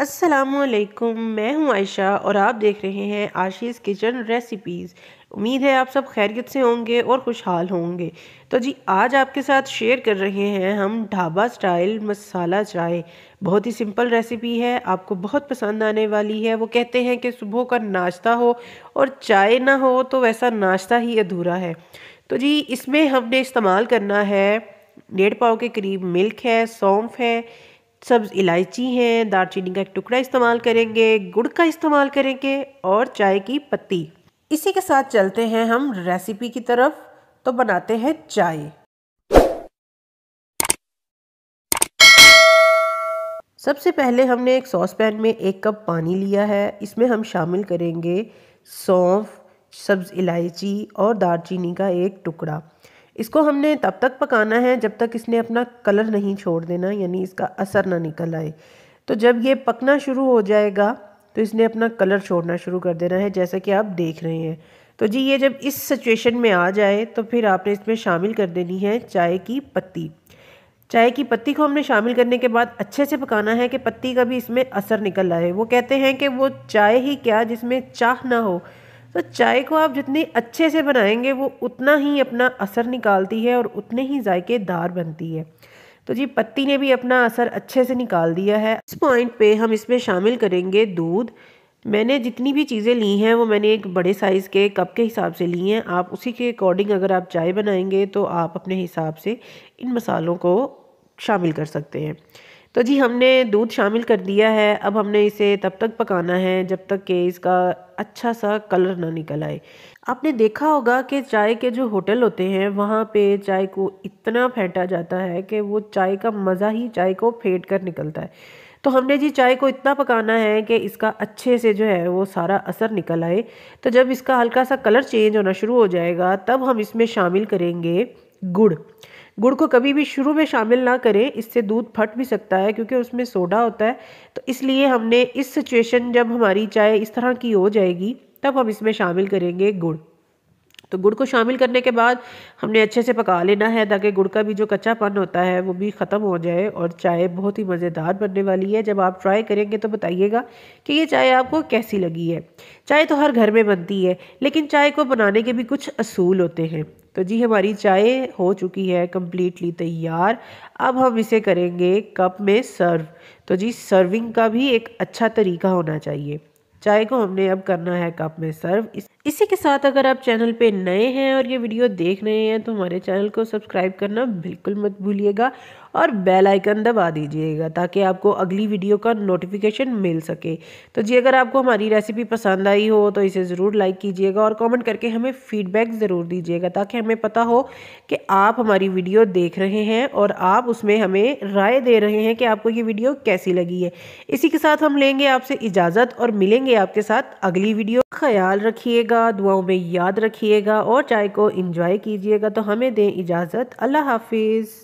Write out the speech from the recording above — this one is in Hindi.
असलकुम मैं हूं आयशा और आप देख रहे हैं आशीष किचन रेसिपीज़ उम्मीद है आप सब खैरियत से होंगे और खुशहाल होंगे तो जी आज आपके साथ शेयर कर रहे हैं हम ढाबा स्टाइल मसाला चाय बहुत ही सिंपल रेसिपी है आपको बहुत पसंद आने वाली है वो कहते हैं कि सुबह का नाश्ता हो और चाय ना हो तो वैसा नाश्ता ही अधूरा है तो जी इसमें हमने इस्तेमाल करना है डेढ़ पाव के करीब मिल्क है सौंफ है सब्ज़ इलायची है चीनी का एक टुकड़ा इस्तेमाल करेंगे गुड़ का इस्तेमाल करेंगे और चाय की पत्ती इसी के साथ चलते हैं हम रेसिपी की तरफ तो बनाते हैं चाय सबसे पहले हमने एक सॉस पैन में एक कप पानी लिया है इसमें हम शामिल करेंगे सौंफ सब्ज़ इलायची और चीनी का एक टुकड़ा इसको हमने तब तक पकाना है जब तक इसने अपना कलर नहीं छोड़ देना यानी इसका असर ना निकल आए तो जब ये पकना शुरू हो जाएगा तो इसने अपना कलर छोड़ना शुरू कर देना है जैसा कि आप देख रहे हैं तो जी ये जब इस सिचुएशन में आ जाए तो फिर आपने इसमें शामिल कर देनी है चाय की पत्ती चाय की पत्ती को हमने शामिल करने के बाद अच्छे से पकाना है कि पत्ती का भी इसमें असर निकल आए वो कहते हैं कि वो चाय ही क्या जिसमें चाह ना हो तो चाय को आप जितने अच्छे से बनाएंगे वो उतना ही अपना असर निकालती है और उतने ही जायकेदार बनती है तो जी पत्ती ने भी अपना असर अच्छे से निकाल दिया है इस पॉइंट पे हम इसमें शामिल करेंगे दूध मैंने जितनी भी चीज़ें ली हैं वो मैंने एक बड़े साइज़ के कप के हिसाब से ली हैं आप उसी के अकॉर्डिंग अगर आप चाय बनाएंगे तो आप अपने हिसाब से इन मसालों को शामिल कर सकते हैं तो जी हमने दूध शामिल कर दिया है अब हमने इसे तब तक पकाना है जब तक कि इसका अच्छा सा कलर ना निकल आए आपने देखा होगा कि चाय के जो होटल होते हैं वहाँ पे चाय को इतना फेंटा जाता है कि वो चाय का मज़ा ही चाय को फेंट कर निकलता है तो हमने जी चाय को इतना पकाना है कि इसका अच्छे से जो है वो सारा असर निकल आए तो जब इसका हल्का सा कलर चेंज होना शुरू हो जाएगा तब हम इसमें शामिल करेंगे गुड़ गुड़ को कभी भी शुरू में शामिल ना करें इससे दूध फट भी सकता है क्योंकि उसमें सोडा होता है तो इसलिए हमने इस सिचुएशन जब हमारी चाय इस तरह की हो जाएगी तब हम इसमें शामिल करेंगे गुड़ तो गुड़ को शामिल करने के बाद हमने अच्छे से पका लेना है ताकि गुड़ का भी जो कच्चापन होता है वो भी ख़त्म हो जाए और चाय बहुत ही मज़ेदार बनने वाली है जब आप ट्राई करेंगे तो बताइएगा कि ये चाय आपको कैसी लगी है चाय तो हर घर में बनती है लेकिन चाय को बनाने के भी कुछ असूल होते हैं तो जी हमारी चाय हो चुकी है कम्प्लीटली तैयार अब हम इसे करेंगे कप में सर्व तो जी सर्विंग का भी एक अच्छा तरीका होना चाहिए चाय को हमने अब करना है कप में सर्व इस, इसी के साथ अगर आप चैनल पे नए हैं और ये वीडियो देख रहे हैं तो हमारे चैनल को सब्सक्राइब करना बिल्कुल मत भूलिएगा और बेल आइकन दबा दीजिएगा ताकि आपको अगली वीडियो का नोटिफिकेशन मिल सके तो जी अगर आपको हमारी रेसिपी पसंद आई हो तो इसे ज़रूर लाइक कीजिएगा और कमेंट करके हमें फ़ीडबैक ज़रूर दीजिएगा ताकि हमें पता हो कि आप हमारी वीडियो देख रहे हैं और आप उसमें हमें राय दे रहे हैं कि आपको ये वीडियो कैसी लगी है इसी के साथ हम लेंगे आपसे इजाज़त और मिलेंगे आपके साथ अगली वीडियो ख्याल रखिएगा दुआओं में याद रखिएगा और चाय को इंजॉय कीजिएगा तो हमें दें इजाज़त अल्लाह हाफिज़